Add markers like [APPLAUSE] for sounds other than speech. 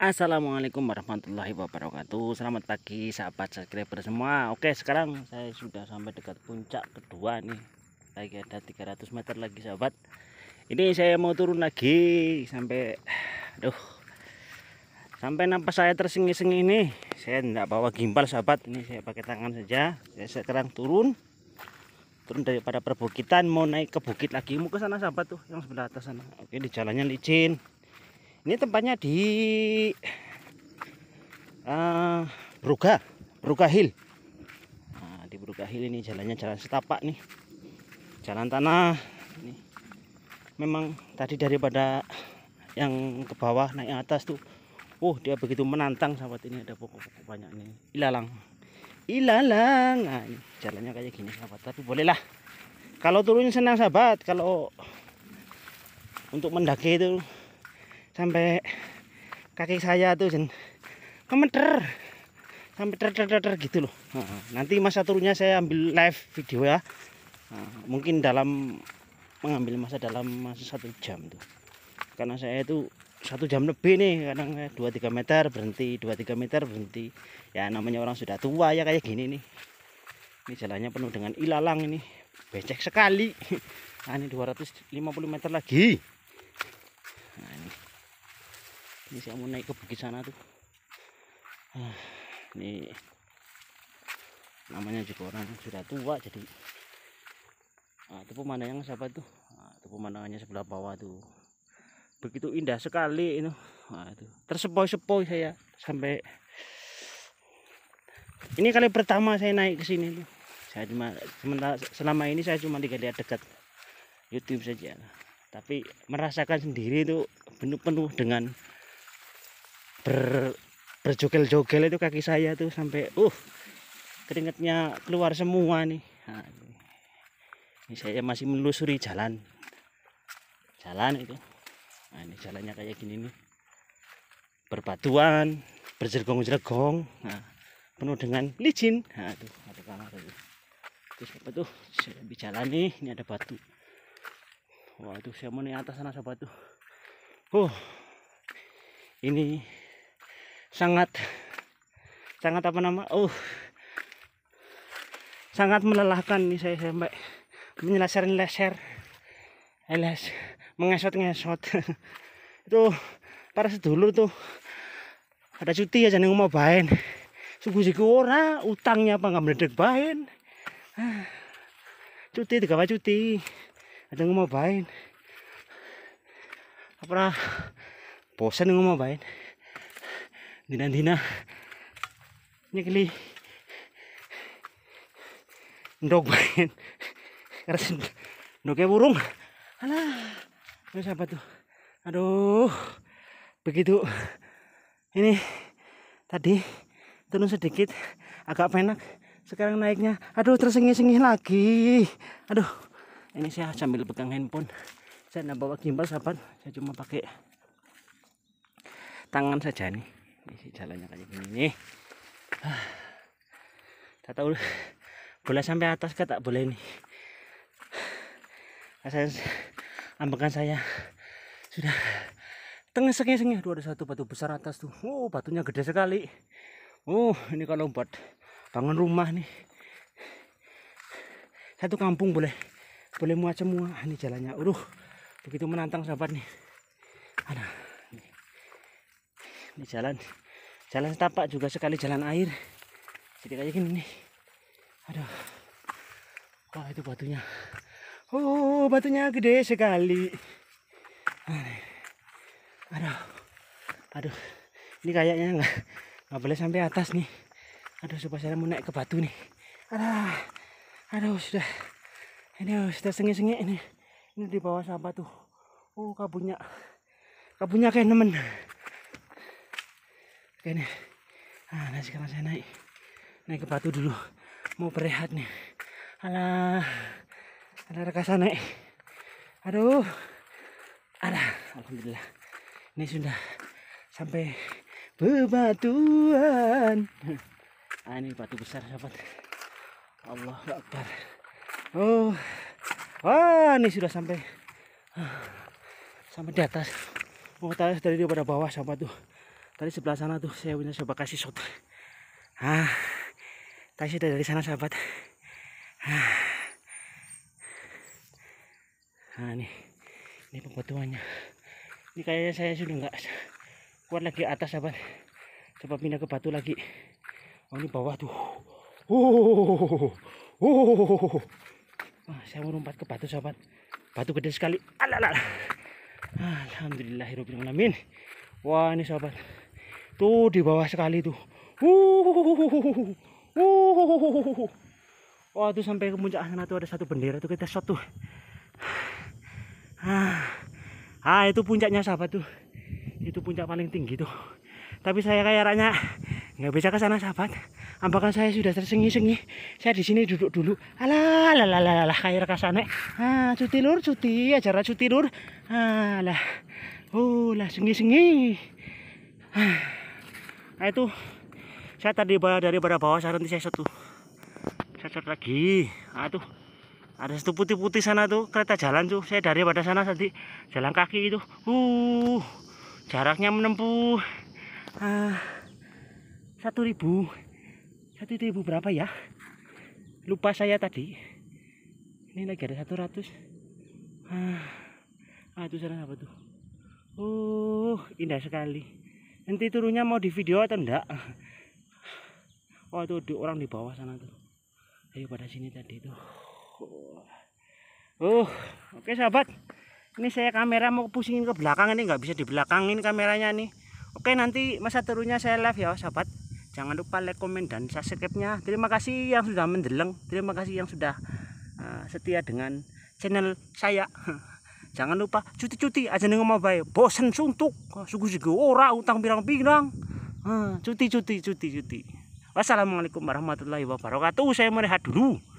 Assalamualaikum warahmatullahi wabarakatuh Selamat pagi sahabat subscriber semua Oke sekarang saya sudah sampai dekat puncak kedua nih Lagi ada 300 meter lagi sahabat Ini saya mau turun lagi Sampai Aduh Sampai nampak saya tersengi-sengi ini Saya tidak bawa gimbal sahabat Ini saya pakai tangan saja Saya sekarang turun Turun daripada perbukitan Mau naik ke bukit lagi Mau ke sana sahabat tuh Yang sebelah atas sana Oke di jalannya licin ini tempatnya di uh, eh, Bruga Bruga Hill nah, di Bruga Hill ini jalannya jalan setapak nih jalan tanah ini memang tadi daripada yang ke bawah naik atas tuh Oh dia begitu menantang sahabat ini ada pokok-pokok banyak nih ilalang ilalang nah, ini jalannya kayak gini sahabat tapi bolehlah kalau turunnya senang sahabat kalau untuk mendaki itu sampai kaki saya tuh jen kemeter sampai ter ter ter, gitu loh nanti masa turunnya saya ambil live video ya mungkin dalam mengambil masa dalam masa satu jam tuh karena saya itu satu jam lebih nih kadang dua tiga meter berhenti dua tiga meter berhenti ya namanya orang sudah tua ya kayak gini nih ini jalannya penuh dengan ilalang ini becek sekali [LAUGHS] nah, ini 250 meter lagi nah, ini ini saya mau naik ke bukit sana tuh ah, ini namanya juga orang sudah tua jadi nah, itu ah, pemandangan siapa tuh, nah, itu pemandangannya sebelah bawah tuh begitu indah sekali itu nah, itu tersepoi-sepoi saya sampai ini kali pertama saya naik ke sini tuh saya cuma sementara selama ini saya cuma lihat dekat YouTube saja tapi merasakan sendiri itu penuh penuh dengan ber berjogel-jogel itu kaki saya tuh sampai uh keringatnya keluar semua nih nah, ini saya masih menelusuri jalan jalan itu nah ini jalannya kayak gini nih berbatuan berjergong-jergong nah, penuh dengan licin nah tuh ada kamar itu terus apa tuh saya lebih jalan nih ini ada batu waduh saya mau naik atas sana sobat tuh uh ini sangat sangat apa nama oh sangat melelahkan nih saya sampai menyelesar leser elas mengesot-ngesot [LAUGHS] itu para sedulur tuh ada cuti ya jangan mau bain suku suku ora utangnya apa nggak meledek bain ah, cuti tiga cuti ada mau bain apa bosan mau bain Dina dina. Nyekli. Ndog main. Karas Ndoknya burung. Alah. Ini siapa tuh? Aduh. Begitu. Ini tadi turun sedikit agak penak sekarang naiknya aduh tersengih-sengih lagi aduh ini saya sambil pegang handphone saya nggak bawa gimbal sahabat saya cuma pakai tangan saja nih ini jalannya kayak gini nih ah. tak tahu boleh sampai atas tak boleh nih Asal ah, ambekan saya sudah tengah sengih sengih dua ada satu batu besar atas tuh oh batunya gede sekali oh ini kalau buat bangun rumah nih satu kampung boleh boleh muat semua ah, ini jalannya uruh begitu menantang sahabat nih ada ini jalan jalan setapak juga sekali jalan air jadi kayak gini nih aduh wah itu batunya oh batunya gede sekali nah, aduh aduh ini kayaknya nggak nggak boleh sampai atas nih aduh supaya saya mau naik ke batu nih aduh aduh sudah ini oh, sudah sengit-sengit ini ini di bawah sahabat tuh oh kabunya, kabunya kayak nemen Oke nih. Nah, nah sekarang saya naik. Naik ke batu dulu. Mau berehat nih. Alah. Ada rekasa naik. Aduh. Ada. Alhamdulillah. Ini sudah sampai bebatuan. Nah, ini batu besar sahabat. Allah Akbar. Oh. Wah, ini sudah sampai ah, sampai di atas. Mau oh, tadi dari pada bawah sahabat tuh tadi sebelah sana tuh saya punya coba kasih shot ah tadi sudah dari sana sahabat ah. nah nih ini pembatuannya ini kayaknya saya sudah nggak kuat lagi atas sahabat coba pindah ke batu lagi oh ini bawah tuh oh oh, oh, oh. Oh, saya lompat ke batu sahabat batu gede sekali alalala alhamdulillahirobbilalamin wah ini sahabat Tuh di bawah sekali tuh. Uhuhuhuhuhuhuh. Wah, sampai ke puncak sana tuh ada satu bendera tuh kita shot tuh. Ah, itu puncaknya sahabat tuh. Itu puncak paling tinggi tuh. Tapi saya kayak ranya nggak bisa ke sana sahabat. Apakah saya sudah tersengi-sengi? Saya di sini duduk dulu. kayak sana. Ah, cuti lur, cuti, acara cuti lur. oh lah, sengi-sengi nah itu saya tadi dari pada bawah saya nanti saya satu saya cari lagi nah itu ada satu putih-putih sana tuh kereta jalan tuh saya dari pada sana tadi jalan kaki itu uh jaraknya menempuh ah, satu ribu satu ribu berapa ya lupa saya tadi ini lagi ada satu ratus ah itu sana apa tuh uh indah sekali Nanti turunnya mau di video atau enggak oh itu di orang di bawah sana tuh ayo pada sini tadi tuh Uh, oke sahabat ini saya kamera mau pusingin ke belakang ini nggak bisa di belakangin kameranya nih oke nanti masa turunnya saya live ya sahabat jangan lupa like komen dan subscribe nya terima kasih yang sudah mendeleng terima kasih yang sudah uh, setia dengan channel saya [LAUGHS] Jangan lupa cuti-cuti aja nih ngomong baik. Bosan suntuk, suku-suku orang utang pirang-pirang. Cuti-cuti, cuti-cuti. Wassalamualaikum warahmatullahi wabarakatuh. Saya melihat dulu.